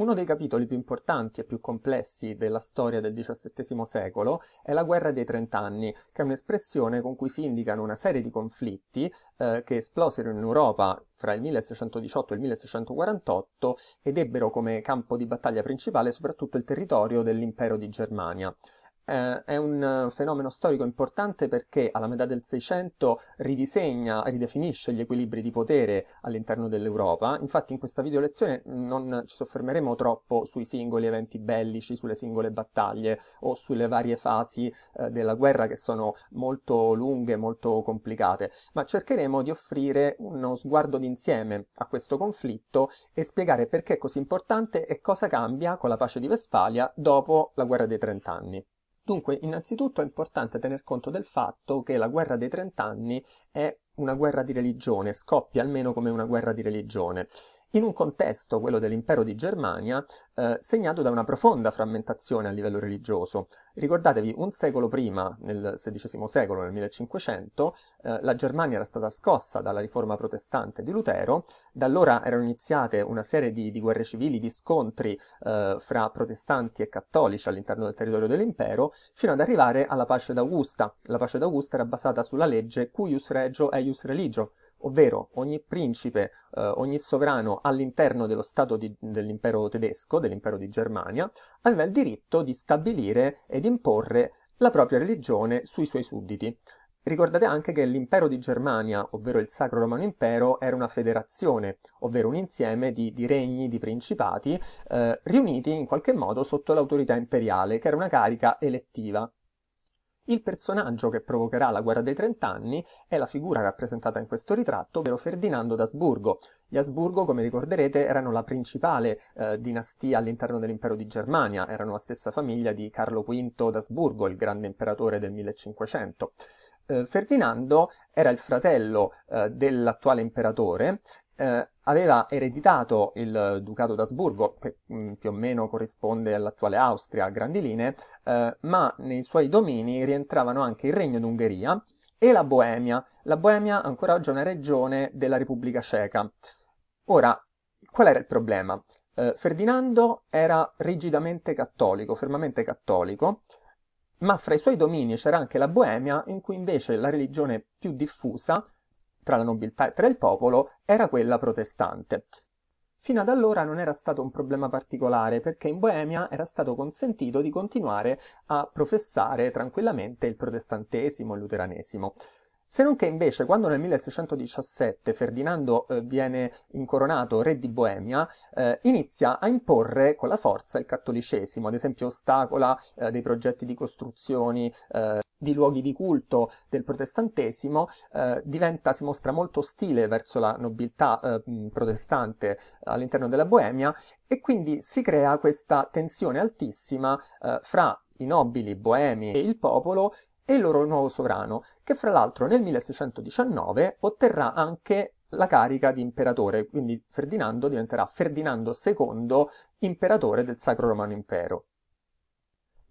Uno dei capitoli più importanti e più complessi della storia del XVII secolo è la guerra dei trent'anni, che è un'espressione con cui si indicano una serie di conflitti eh, che esplosero in Europa fra il 1618 e il 1648 ed ebbero come campo di battaglia principale soprattutto il territorio dell'impero di Germania eh, è un eh, fenomeno storico importante perché alla metà del Seicento ridisegna, ridefinisce gli equilibri di potere all'interno dell'Europa. Infatti in questa video lezione mm, non ci soffermeremo troppo sui singoli eventi bellici, sulle singole battaglie o sulle varie fasi eh, della guerra che sono molto lunghe, molto complicate, ma cercheremo di offrire uno sguardo d'insieme a questo conflitto e spiegare perché è così importante e cosa cambia con la pace di Vestfalia dopo la guerra dei trent'anni. Dunque, innanzitutto è importante tener conto del fatto che la guerra dei trent'anni è una guerra di religione, scoppia almeno come una guerra di religione in un contesto, quello dell'impero di Germania, eh, segnato da una profonda frammentazione a livello religioso. Ricordatevi, un secolo prima, nel XVI secolo, nel 1500, eh, la Germania era stata scossa dalla riforma protestante di Lutero, da allora erano iniziate una serie di, di guerre civili, di scontri eh, fra protestanti e cattolici all'interno del territorio dell'impero, fino ad arrivare alla pace d'Augusta. La pace d'Augusta era basata sulla legge cuius regio eius religio, ovvero ogni principe, eh, ogni sovrano all'interno dello Stato di, dell'impero tedesco, dell'impero di Germania, aveva il diritto di stabilire ed imporre la propria religione sui suoi sudditi. Ricordate anche che l'impero di Germania, ovvero il Sacro Romano Impero, era una federazione, ovvero un insieme di, di regni, di principati, eh, riuniti in qualche modo sotto l'autorità imperiale, che era una carica elettiva. Il personaggio che provocherà la guerra dei trent'anni è la figura rappresentata in questo ritratto, ovvero Ferdinando d'Asburgo. Gli Asburgo, come ricorderete, erano la principale eh, dinastia all'interno dell'impero di Germania, erano la stessa famiglia di Carlo V d'Asburgo, il grande imperatore del 1500. Eh, Ferdinando era il fratello eh, dell'attuale imperatore eh, aveva ereditato il ducato d'Asburgo, che mm, più o meno corrisponde all'attuale Austria a grandi linee, eh, ma nei suoi domini rientravano anche il Regno d'Ungheria e la Boemia. La Boemia ancora oggi è una regione della Repubblica Ceca. Ora, qual era il problema? Eh, Ferdinando era rigidamente cattolico, fermamente cattolico, ma fra i suoi domini c'era anche la Boemia, in cui invece la religione più diffusa tra la nobiltà e il popolo era quella protestante. Fino ad allora non era stato un problema particolare perché in Boemia era stato consentito di continuare a professare tranquillamente il protestantesimo e il luteranesimo. Se non che invece quando nel 1617 Ferdinando eh, viene incoronato re di Boemia, eh, inizia a imporre con la forza il cattolicesimo, ad esempio ostacola eh, dei progetti di costruzioni eh, di luoghi di culto del protestantesimo, eh, diventa, si mostra molto ostile verso la nobiltà eh, protestante all'interno della Boemia e quindi si crea questa tensione altissima fra i nobili boemi e il popolo e il loro nuovo sovrano, che fra l'altro nel 1619 otterrà anche la carica di imperatore, quindi Ferdinando diventerà Ferdinando II, imperatore del Sacro Romano Impero.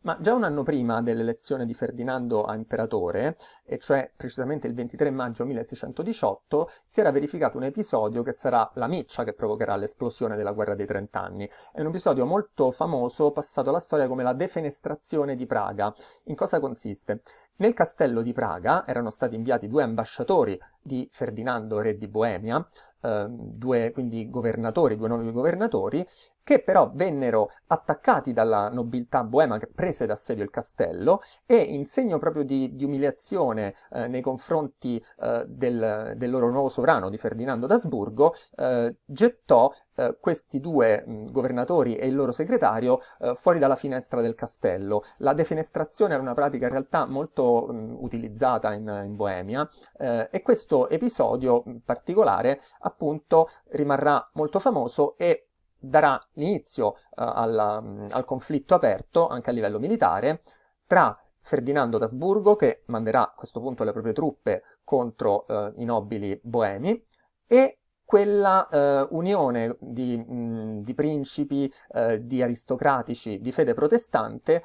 Ma già un anno prima dell'elezione di Ferdinando a imperatore, e cioè precisamente il 23 maggio 1618, si era verificato un episodio che sarà la miccia che provocherà l'esplosione della guerra dei trent'anni. È un episodio molto famoso, passato alla storia come la defenestrazione di Praga. In cosa consiste? Nel castello di Praga erano stati inviati due ambasciatori di Ferdinando, re di Boemia, eh, due quindi governatori, due nuovi governatori, che però vennero attaccati dalla nobiltà boema che prese d'assedio il castello e in segno proprio di, di umiliazione eh, nei confronti eh, del, del, loro nuovo sovrano, di Ferdinando d'Asburgo, eh, gettò eh, questi due mh, governatori e il loro segretario eh, fuori dalla finestra del castello. La defenestrazione era una pratica in realtà molto mh, utilizzata in, in Boemia eh, e questo episodio particolare appunto rimarrà molto famoso e darà inizio eh, alla, mm, al conflitto aperto anche a livello militare tra Ferdinando d'Asburgo, che manderà a questo punto le proprie truppe contro eh, i nobili boemi, e quella eh, unione di, mh, mm, di principi, eh, di aristocratici di fede protestante,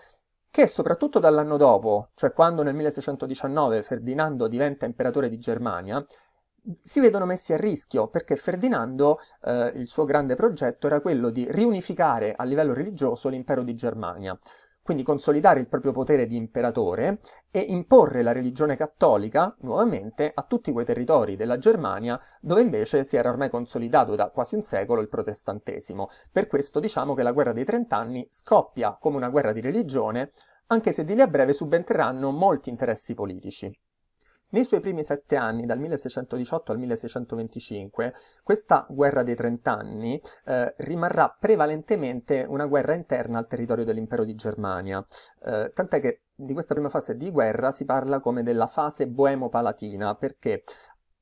che soprattutto dall'anno dopo, cioè quando nel 1619 Ferdinando diventa imperatore di Germania, si vedono messi a rischio perché Ferdinando, eh, il suo grande progetto era quello di riunificare a livello religioso l'impero di Germania, quindi consolidare il proprio potere di imperatore e imporre la religione cattolica nuovamente a tutti quei territori della Germania dove invece si era ormai consolidato da quasi un secolo il protestantesimo. Per questo diciamo che la guerra dei trent'anni scoppia come una guerra di religione, anche se di lì a breve subentreranno molti interessi politici. Nei suoi primi sette anni, dal 1618 al 1625, questa guerra dei trent'anni eh, rimarrà prevalentemente una guerra interna al territorio dell'impero di Germania, eh, tant'è che di questa prima fase di guerra si parla come della fase boemo-palatina, perché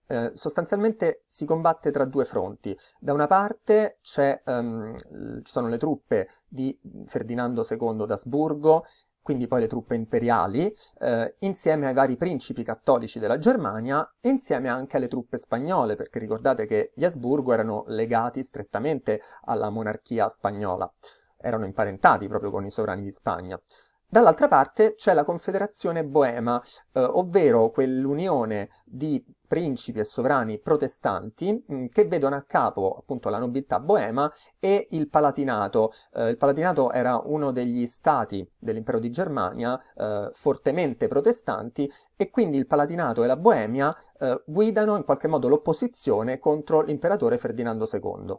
eh, sostanzialmente si combatte tra due fronti. Da una parte um, ci sono le truppe di Ferdinando II d'Asburgo quindi poi le truppe imperiali, eh, insieme ai vari principi cattolici della Germania insieme anche alle truppe spagnole, perché ricordate che gli Asburgo erano legati strettamente alla monarchia spagnola, erano imparentati proprio con i sovrani di Spagna. Dall'altra parte c'è la Confederazione Boema, eh, ovvero quell'unione di principi e sovrani protestanti mm, che vedono a capo appunto la nobiltà boema e il Palatinato. Eh, il Palatinato era uno degli stati dell'impero di Germania eh, fortemente protestanti e quindi il Palatinato e la Boemia eh, guidano in qualche modo l'opposizione contro l'imperatore Ferdinando II.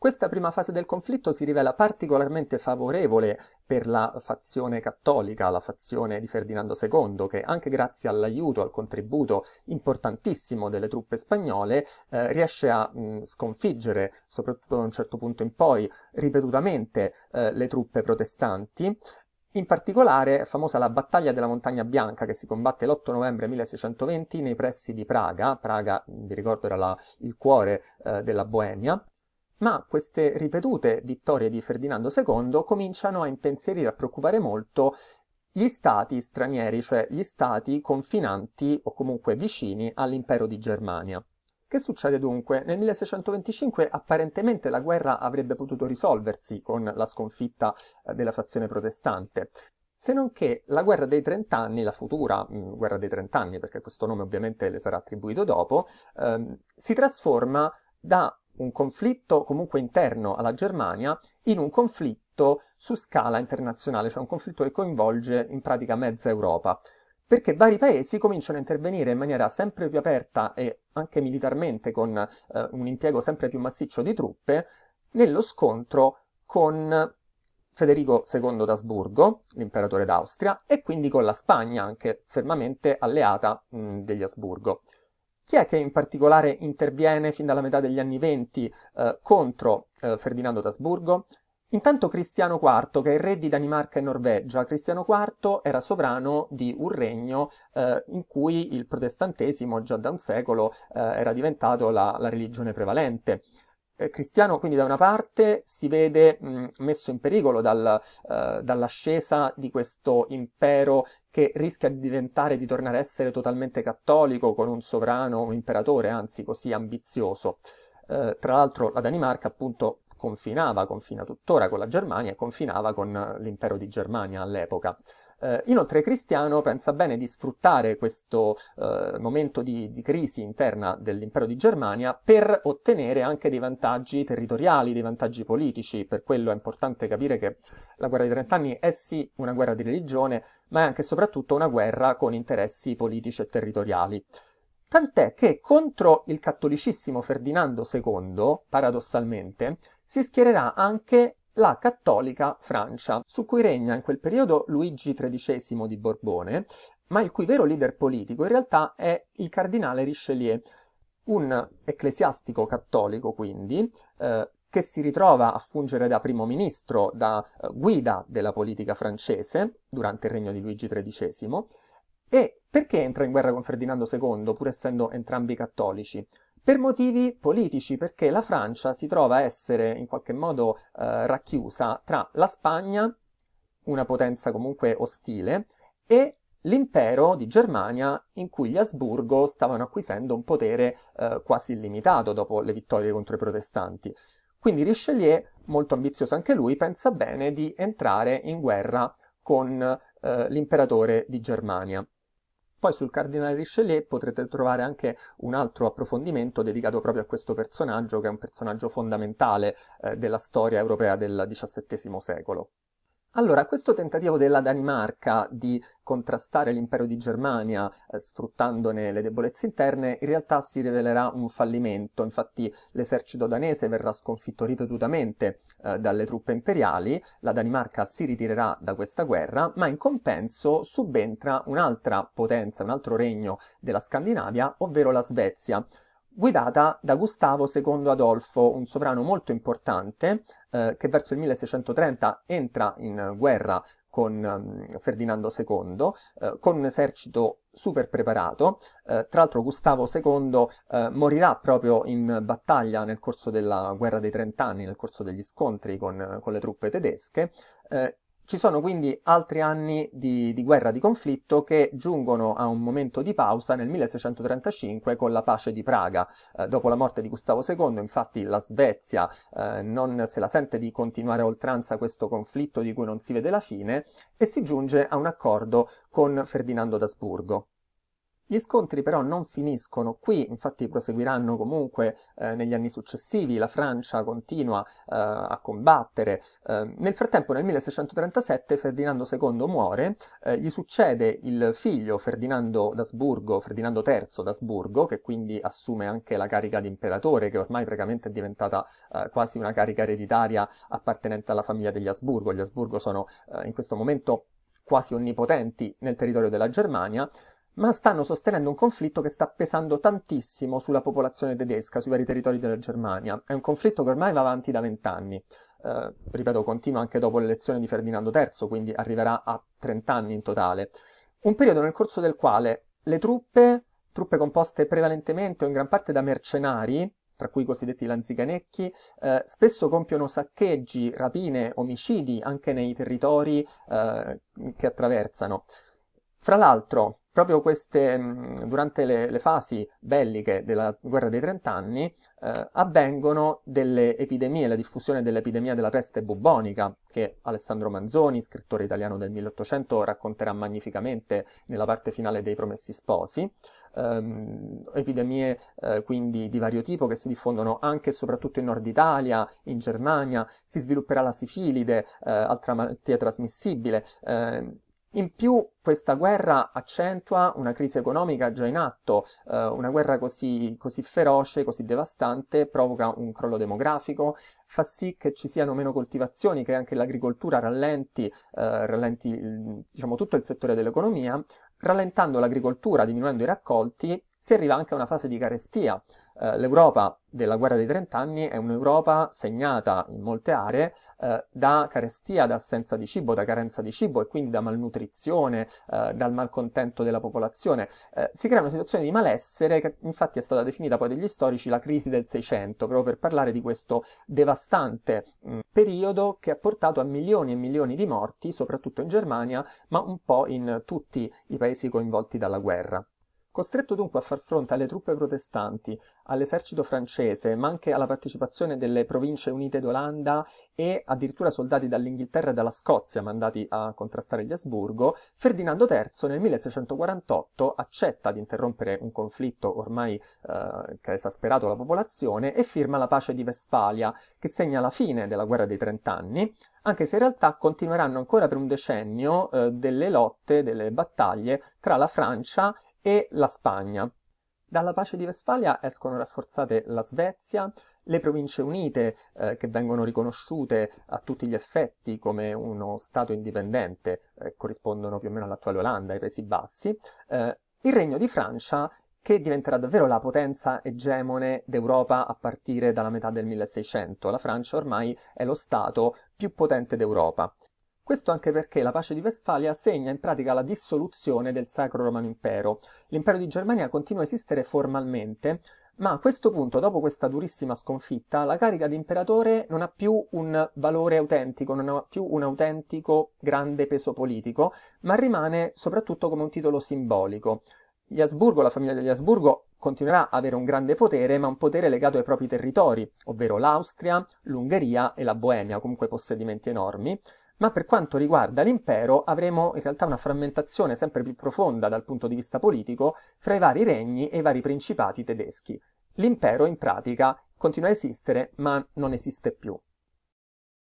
Questa prima fase del conflitto si rivela particolarmente favorevole per la fazione cattolica, la fazione di Ferdinando II, che anche grazie all'aiuto, al contributo importantissimo delle truppe spagnole, eh, riesce a mh, sconfiggere, soprattutto da un certo punto in poi, ripetutamente eh, le truppe protestanti, in particolare è famosa la battaglia della Montagna Bianca che si combatte l'8 novembre 1620 nei pressi di Praga, Praga vi ricordo era la, il cuore eh, della Boemia, ma queste ripetute vittorie di Ferdinando II cominciano a impensierire e a preoccupare molto gli stati stranieri, cioè gli stati confinanti o comunque vicini all'impero di Germania. Che succede dunque? Nel 1625 apparentemente la guerra avrebbe potuto risolversi con la sconfitta eh, della fazione protestante, se non che la guerra dei trent'anni, la futura mh, mm, guerra dei trent'anni, perché questo nome ovviamente le sarà attribuito dopo, ehm, si trasforma da un conflitto comunque interno alla Germania in un conflitto su scala internazionale, cioè un conflitto che coinvolge in pratica mezza Europa, perché vari paesi cominciano a intervenire in maniera sempre più aperta e anche militarmente con eh, un impiego sempre più massiccio di truppe nello scontro con Federico II d'Asburgo, l'imperatore d'Austria, e quindi con la Spagna, anche fermamente alleata mh, degli Asburgo. Chi è che in particolare interviene fin dalla metà degli anni venti eh, contro eh, Ferdinando d'Asburgo? Intanto Cristiano IV, che è il re di Danimarca e Norvegia, Cristiano IV era sovrano di un regno eh, in cui il protestantesimo già da un secolo eh, era diventato la, la religione prevalente. Eh, cristiano quindi da una parte si vede mh, mm, messo in pericolo dal, uh, dall'ascesa di questo impero che rischia di diventare, di tornare a essere totalmente cattolico con un sovrano, un imperatore anzi così ambizioso. Uh, tra l'altro la Danimarca appunto confinava, confina tuttora con la Germania e confinava con l'impero di Germania all'epoca. Eh, inoltre Cristiano pensa bene di sfruttare questo eh, momento di, di, crisi interna dell'impero di Germania per ottenere anche dei vantaggi territoriali, dei vantaggi politici, per quello è importante capire che la guerra dei trent'anni è sì una guerra di religione, ma è anche e soprattutto una guerra con interessi politici e territoriali. Tant'è che contro il cattolicissimo Ferdinando II, paradossalmente, si schiererà anche la cattolica Francia, su cui regna in quel periodo Luigi XIII di Borbone, ma il cui vero leader politico in realtà è il cardinale Richelieu, un ecclesiastico cattolico quindi, eh, che si ritrova a fungere da primo ministro, da eh, guida della politica francese durante il regno di Luigi XIII, e perché entra in guerra con Ferdinando II, pur essendo entrambi cattolici? per motivi politici, perché la Francia si trova a essere in qualche modo eh, racchiusa tra la Spagna, una potenza comunque ostile, e l'impero di Germania in cui gli Asburgo stavano acquisendo un potere eh, quasi illimitato dopo le vittorie contro i protestanti. Quindi Richelieu, molto ambizioso anche lui, pensa bene di entrare in guerra con eh, l'imperatore di Germania. Poi sul cardinale Richelieu potrete trovare anche un altro approfondimento dedicato proprio a questo personaggio, che è un personaggio fondamentale eh, della storia europea del XVII secolo. Allora, questo tentativo della Danimarca di contrastare l'impero di Germania eh, sfruttandone le debolezze interne in realtà si rivelerà un fallimento, infatti l'esercito danese verrà sconfitto ripetutamente eh, dalle truppe imperiali, la Danimarca si ritirerà da questa guerra, ma in compenso subentra un'altra potenza, un altro regno della Scandinavia, ovvero la Svezia guidata da Gustavo II Adolfo, un sovrano molto importante eh, che verso il 1630 entra in guerra con um, Ferdinando II, eh, con un esercito super preparato. Eh, tra l'altro Gustavo II eh, morirà proprio in battaglia nel corso della guerra dei trent'anni, nel corso degli scontri con, con le truppe tedesche eh, ci sono quindi altri anni di, di, guerra, di conflitto che giungono a un momento di pausa nel 1635 con la pace di Praga. Eh, dopo la morte di Gustavo II, infatti, la Svezia eh, non se la sente di continuare a oltranza questo conflitto di cui non si vede la fine e si giunge a un accordo con Ferdinando d'Asburgo. Gli scontri però non finiscono qui, infatti proseguiranno comunque eh, negli anni successivi, la Francia continua eh, a combattere. Eh, nel frattempo nel 1637 Ferdinando II muore, eh, gli succede il figlio Ferdinando d'Asburgo, Ferdinando III d'Asburgo, che quindi assume anche la carica di imperatore, che ormai praticamente è diventata eh, quasi una carica ereditaria appartenente alla famiglia degli Asburgo. Gli Asburgo sono eh, in questo momento quasi onnipotenti nel territorio della Germania, ma stanno sostenendo un conflitto che sta pesando tantissimo sulla popolazione tedesca, sui vari territori della Germania. È un conflitto che ormai va avanti da vent'anni. Eh, ripeto, continua anche dopo l'elezione di Ferdinando III, quindi arriverà a 30 anni in totale. Un periodo nel corso del quale le truppe, truppe composte prevalentemente o in gran parte da mercenari, tra cui i cosiddetti lanziganecchi, eh, spesso compiono saccheggi, rapine, omicidi anche nei territori eh, che attraversano. Fra l'altro, proprio queste, mm, durante le, le, fasi belliche della guerra dei trent'anni, eh, avvengono delle epidemie, la diffusione dell'epidemia della peste bubbonica, che Alessandro Manzoni, scrittore italiano del 1800, racconterà magnificamente nella parte finale dei Promessi Sposi. Ehm, epidemie eh, quindi di vario tipo che si diffondono anche e soprattutto in Nord Italia, in Germania, si svilupperà la sifilide, eh, altra malattia trasmissibile. Ehm, in più questa guerra accentua una crisi economica già in atto, eh, una guerra così, così, feroce, così devastante, provoca un crollo demografico, fa sì che ci siano meno coltivazioni, che anche l'agricoltura rallenti, eh, rallenti diciamo, tutto il settore dell'economia, rallentando l'agricoltura, diminuendo i raccolti, si arriva anche a una fase di carestia. Eh, L'Europa della guerra dei trent'anni è un'Europa segnata in molte aree eh, da carestia, da assenza di cibo, da carenza di cibo e quindi da malnutrizione, eh, dal malcontento della popolazione. Eh, si una situazione di malessere che infatti è stata definita poi dagli storici la crisi del Seicento, proprio per parlare di questo devastante mh, mm, periodo che ha portato a milioni e milioni di morti, soprattutto in Germania, ma un po' in tutti i paesi coinvolti dalla guerra. Costretto dunque a far fronte alle truppe protestanti, all'esercito francese, ma anche alla partecipazione delle Province Unite d'Olanda e addirittura soldati dall'Inghilterra e dalla Scozia mandati a contrastare gli Asburgo, Ferdinando III nel 1648 accetta di interrompere un conflitto ormai eh, che ha esasperato la popolazione e firma la pace di Vestfalia, che segna la fine della guerra dei Trent'anni, anche se in realtà continueranno ancora per un decennio eh, delle lotte, delle battaglie tra la Francia e la Spagna. Dalla pace di Vestfalia escono rafforzate la Svezia, le province unite eh, che vengono riconosciute a tutti gli effetti come uno Stato indipendente, eh, corrispondono più o meno all'attuale Olanda, ai Paesi Bassi, eh, il Regno di Francia che diventerà davvero la potenza egemone d'Europa a partire dalla metà del 1600. La Francia ormai è lo Stato più potente d'Europa. Questo anche perché la pace di Westfalia segna in pratica la dissoluzione del Sacro Romano Impero. L'impero di Germania continua a esistere formalmente, ma a questo punto, dopo questa durissima sconfitta, la carica di imperatore non ha più un valore autentico, non ha più un autentico grande peso politico, ma rimane soprattutto come un titolo simbolico. Gli Asburgo, la famiglia degli Asburgo, continuerà ad avere un grande potere, ma un potere legato ai propri territori, ovvero l'Austria, l'Ungheria e la Boemia, comunque possedimenti enormi, ma per quanto riguarda l'impero avremo in realtà una frammentazione sempre più profonda dal punto di vista politico fra i vari regni e i vari principati tedeschi. L'impero in pratica continua a esistere ma non esiste più.